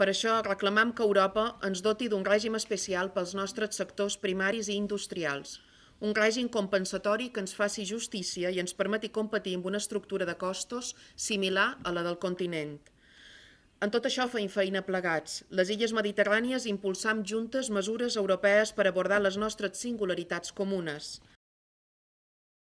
Per això reclamam que Europa ens doti d'un règim especial pels nostres sectors primaris i industrials, un règim compensatori que ens faci justícia i ens permeti competir amb una estructura de costos similar a la del continent. En tot això feim feina plegats. Les illes mediterrànies impulsam juntes mesures europees per abordar les nostres singularitats comunes.